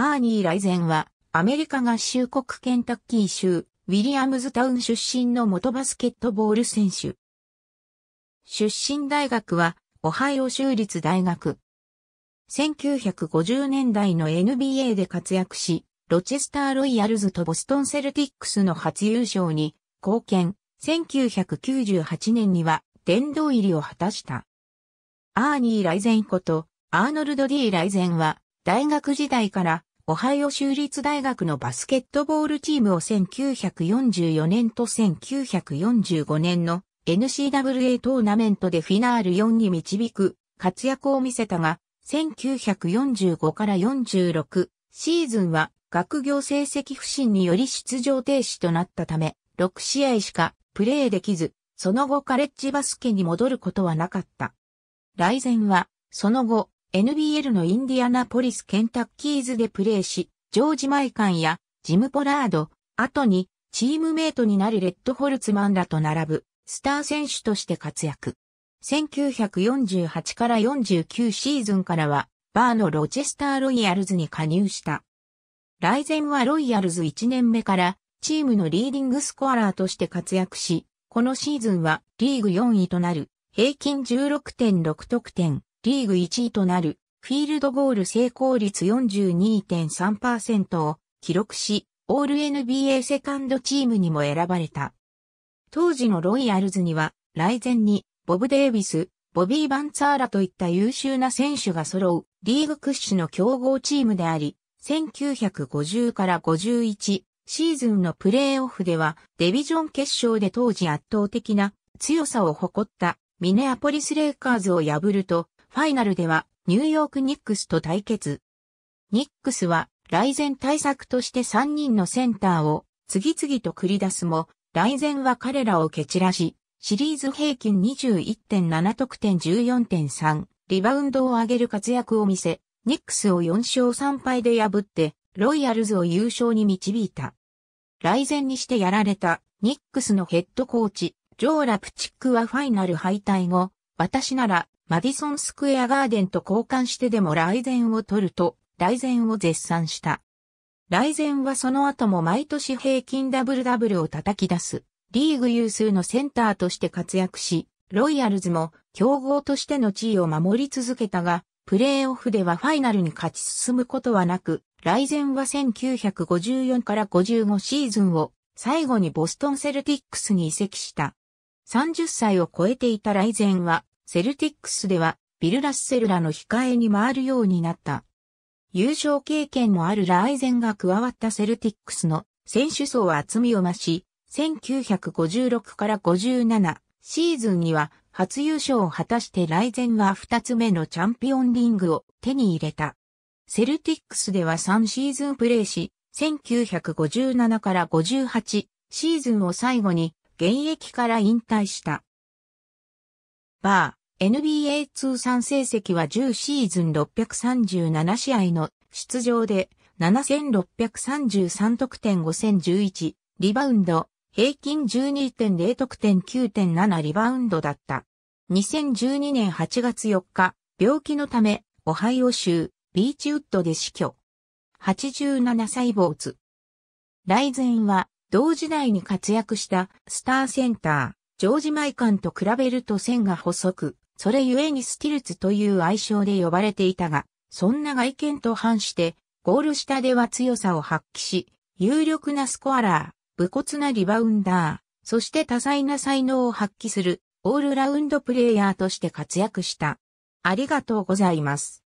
アーニー・ライゼンは、アメリカ合衆国ケンタッキー州、ウィリアムズタウン出身の元バスケットボール選手。出身大学は、オハイオ州立大学。1950年代の NBA で活躍し、ロチェスター・ロイヤルズとボストン・セルティックスの初優勝に貢献、1998年には殿堂入りを果たした。アーニー・ライゼンこと、アーノルド・ディー・ライゼンは、大学時代からオハイオ州立大学のバスケットボールチームを1944年と1945年の n c w a トーナメントでフィナール4に導く活躍を見せたが、1945から46シーズンは学業成績不振により出場停止となったため、6試合しかプレーできず、その後カレッジバスケに戻ることはなかった。来前は、その後、NBL のインディアナポリス・ケンタッキーズでプレーし、ジョージ・マイカンやジム・ポラード、後にチームメイトになるレッド・ホルツマンらと並ぶスター選手として活躍。1948から49シーズンからは、バーのロチェスター・ロイヤルズに加入した。来ンはロイヤルズ1年目から、チームのリーディングスコアラーとして活躍し、このシーズンはリーグ4位となる平均16.6得点、リーグ1位となるフィールドゴール成功率42.3%を記録し、オール NBA セカンドチームにも選ばれた。当時のロイヤルズには、来前に、ボブ・デイビス、ボビー・バンツァーラといった優秀な選手が揃う、リーグ屈指の強豪チームであり、1950から51シーズンのプレーオフでは、デビジョン決勝で当時圧倒的な強さを誇ったミネアポリス・レイカーズを破ると、ファイナルではニューヨークニックスと対決。ニックスは来前対策として3人のセンターを次々と繰り出すも、来前は彼らを蹴散らし、シリーズ平均21.7得点14.3、リバウンドを上げる活躍を見せ、ニックスを4勝3敗で破って、ロイヤルズを優勝に導いた。来前にしてやられた、ニックスのヘッドコーチ、ジョー・ラプチックはファイナル敗退後、私ならマディソンスクエアガーデンと交換してでもゼ前を取ると、ゼ前を絶賛した。ゼ前はその後も毎年平均ダブルダブルを叩き出す、リーグ有数のセンターとして活躍し、ロイヤルズも競合としての地位を守り続けたが、プレーオフではファイナルに勝ち進むことはなく、ライゼンは1954から55シーズンを最後にボストンセルティックスに移籍した。30歳を超えていたライゼンはセルティックスではビル・ラッセルらの控えに回るようになった。優勝経験もあるライゼンが加わったセルティックスの選手層は厚みを増し、1956から57シーズンには初優勝を果たしてライゼンは2つ目のチャンピオンリングを手に入れた。セルティックスでは3シーズンプレーし、1957から58シーズンを最後に現役から引退した。バー NBA 通算成績は10シーズン637試合の出場で7633得点5011リバウンド、平均12.0得点9.7リバウンドだった。2012年8月4日、病気のため、オハイオ州、ビーチウッドで死去。87歳ライゼンは、同時代に活躍したスターセンター、ジョージ・マイカンと比べると線が細く、それゆえにスティルツという愛称で呼ばれていたが、そんな外見と反して、ゴール下では強さを発揮し、有力なスコアラー、武骨なリバウンダー、そして多彩な才能を発揮する、オールラウンドプレイヤーとして活躍した。ありがとうございます。